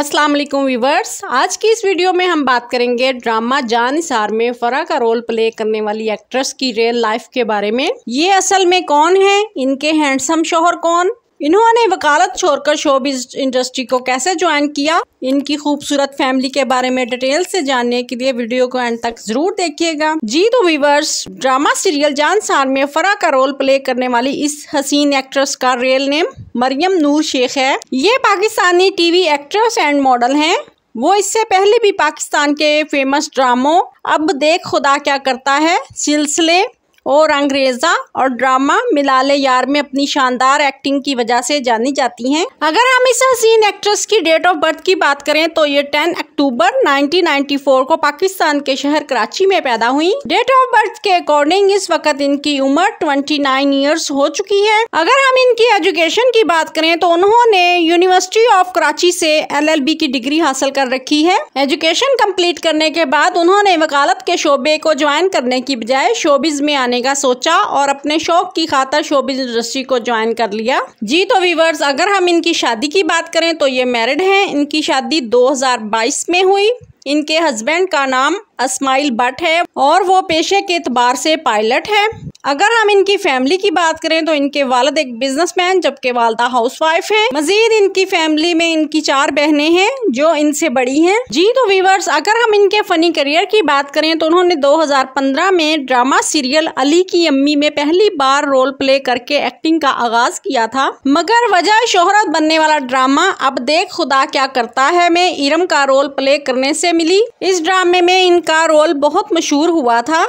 Aslam viewers आज की इस वीडियो में हम बात करेंगे ड्रामा जान सार में फरा का रोल प्ले करने वाली एक्ट्रेस की रियल लाइफ के बारे में ये असल में कौन है इनके हैंडसम शोहर कौन इन्होंने वकालत छोड़कर शोबिज इंडस्ट्री को कैसे ज्वाइन किया इनकी खूबसूरत फैमिली के बारे में डिटेल से जानने के लिए वीडियो को एंड तक जरूर देखिएगा जी तो व्यूवर्स ड्रामा सीरियल जान सार में फरा का रोल प्ले करने वाली इस हसीन एक्ट्रेस का रियल नेम मरियम नूर शेख है ये Pakistani TV actress and model है वो इससे पहले भी पाकिस्तान के फेमस ड्रामो अब देख खुदा क्या करता है सिलसिले और अंग्रेजा और ड्रामा मिलाले यार में अपनी शानदार एक्टिंग की वजह से जानी जाती हैं अगर हम इस हसीन एक्ट्रेस की डेट ऑफ बर्थ की बात करें तो ये 10 अक्टूबर 1994 को पाकिस्तान के शहर कराची में पैदा हुई डेट ऑफ बर्थ के अकॉर्डिंग इस वक्त इनकी उम्र 29 नाइन ईयर्स हो चुकी है अगर हम इनकी एजुकेशन की बात करें तो उन्होंने यूनिवर्सिटी ऑफ कराची से एल की डिग्री हासिल कर रखी है एजुकेशन कम्प्लीट करने के बाद उन्होंने वकालत के शोबे को ज्वाइन करने की बजाय शोबिज में आने बनाने का सोचा और अपने शौक की खातर शोबिज इंडस्ट्री को ज्वाइन कर लिया जी तो व्यूवर्स अगर हम इनकी शादी की बात करें तो ये मैरिड हैं इनकी शादी 2022 में हुई इनके हस्बैंड का नाम अस्माइल भट्ट है और वो पेशे के अतबार से पायलट है अगर हम इनकी फैमिली की बात करें तो इनके वालद एक बिजनेसमैन जबकि वालदा हाउसवाइफ हैं मजीद इनकी फैमिली में इनकी चार बहनें हैं जो इनसे बड़ी हैं जी तो वीवर्स अगर हम इनके फनी करियर की बात करें तो उन्होंने 2015 में ड्रामा सीरियल अली की अम्मी में पहली बार रोल प्ले करके एक्टिंग का आगाज किया था मगर वजह शोहरत बनने वाला ड्रामा अब देख खुदा क्या करता है में इरम का रोल प्ले करने से मिली इस ड्रामे में इनका रोल बहुत मशहूर हुआ था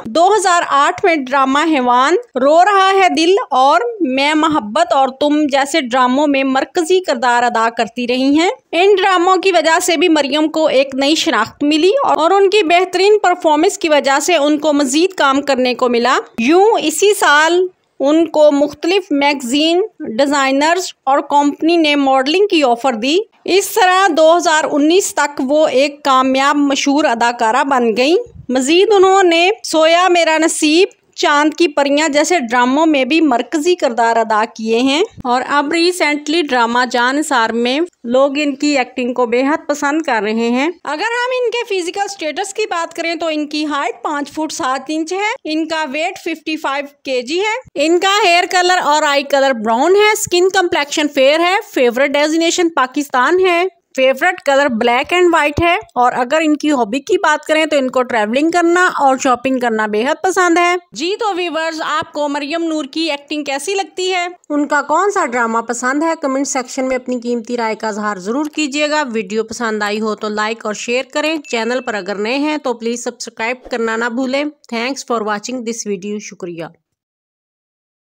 आठ में ड्रामा हेवान दौरान रो रहा है दिल और मैं मोहब्बत और तुम जैसे ड्रामों में मरकजी किरदार अदा करती रही हैं इन ड्रामों की वजह से भी मरियम को एक नई शनाख्त मिली और उनकी बेहतरीन परफॉर्मेंस की वजह से उनको मजीद काम करने को मिला यूं इसी साल उनको मुख्तलिफ मैगजीन डिज़ाइनर्स और कंपनी ने मॉडलिंग की ऑफ़र दी इस तरह 2019 तक वो एक कामयाब मशहूर अदाकारा बन गई मज़ीद उन्होंने सोया मेरा नसीब चांद की परियां जैसे ड्रामों में भी मरकजी किरदार अदा किए हैं और अब रिसेंटली ड्रामा जान सार में लोग इनकी एक्टिंग को बेहद पसंद कर रहे हैं अगर हम इनके फिजिकल स्टेटस की बात करें तो इनकी हाइट पाँच फुट सात इंच है इनका वेट 55 जी है इनका हेयर कलर और आई कलर ब्राउन है स्किन कम्प्लेक्शन फेयर है फेवरेट डेजिनेशन पाकिस्तान है favourite colour black and white है और अगर इनकी हॉबी की बात करें तो इनको ट्रैवलिंग करना और शॉपिंग करना बेहद पसंद है जी तो व्यूवर्स आपको मरियम नूर की एक्टिंग कैसी लगती है उनका कौन सा ड्रामा पसंद है कमेंट सेक्शन में अपनी कीमती राय का इजहार जरूर कीजिएगा वीडियो पसंद आई हो तो लाइक और शेयर करें चैनल पर अगर नए हैं तो प्लीज़ सब्सक्राइब करना ना भूलें thanks for watching this video शुक्रिया